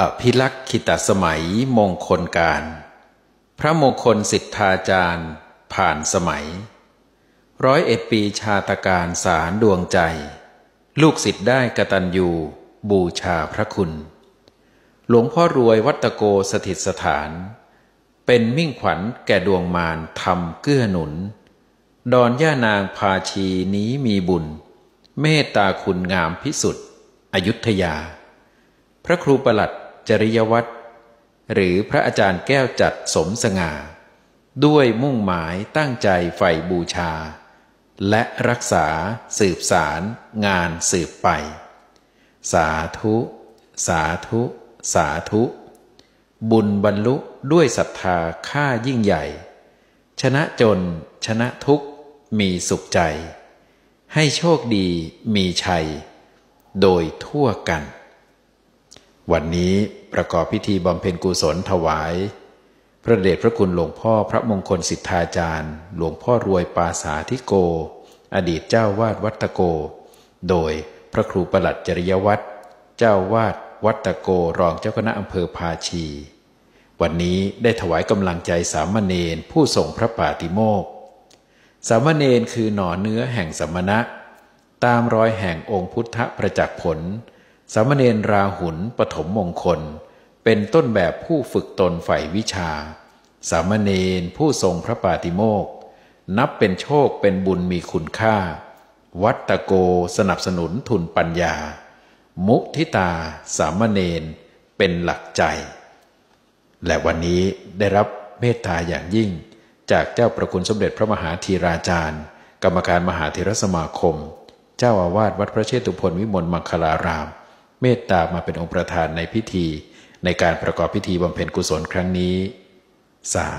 อภิลักขิตสมัยมงคลการ พระมงคลสิทธาจารย์ ผ่านสมัย ร้อยเอ็ดปีชาตการสารดวงใจ ลูกศิษย์ได้กระตันยูบูชาพระคุณ หลวงพ่อรวยวัตโกสถิตสถาน เป็นมิ่งขวัญแก่ดวงมารทำเกื้อหนุน ดอนย่านางพาชีนี้มีบุญ เมตตาคุณงามพิสุทธิ์ อยุธยา พระครูประหลัดจริยวัตรหรือพระอาจารย์แก้วจัดสมสง่า ด้วยมุ่งหมายตั้งใจใฝ่บูชา และรักษาสืบสารงานสืบไป สาธุ สาธุ สาธุ บุญบรรลุด้วยศรัทธาค่ายิ่งใหญ่ ชนะจนชนะทุกมีสุขใจ ให้โชคดีมีชัยโดยทั่วกันวันนี้ประกอบพิธีบำเพ็ญกุศลถวาย พระเดชพระคุณหลวงพ่อพระมงคลสิทธาจารย์หลวงพ่อรวยปาสาธิโก อดีตเจ้าวาดวัตโก โดยพระครูประหลัดจริยวัตรเจ้าวาดวัตโกรองเจ้าคณะอำเภอพาชี วันนี้ได้ถวายกำลังใจสามเณรผู้ส่งพระปาติโมกสามเณรคือหน่อเนื้อแห่งสมณะ ตามรอยแห่งองค์พุทธประจักษ์ผลสามเณรราหุลปฐมมงคล เป็นต้นแบบผู้ฝึกตนฝ่ายวิชา สามเณรผู้ทรงพระปาติโมกนับเป็นโชคเป็นบุญมีคุณค่า วัตตะโกสนับสนุนทุนปัญญา มุทิตาสามเณรเป็นหลักใจ และวันนี้ได้รับเมตตาอย่างยิ่ง จากเจ้าประคุณสมเด็จพระมหาธีราจารย์กรรมการมหาเทรสมาคม เจ้าอาวาสวัดพระเชตุพนวิมลมังคลารามเมตตามาเป็นองค์ประธานในพิธี ในการประกอบพิธีบำเพ็ญกุศลครั้งนี้ สา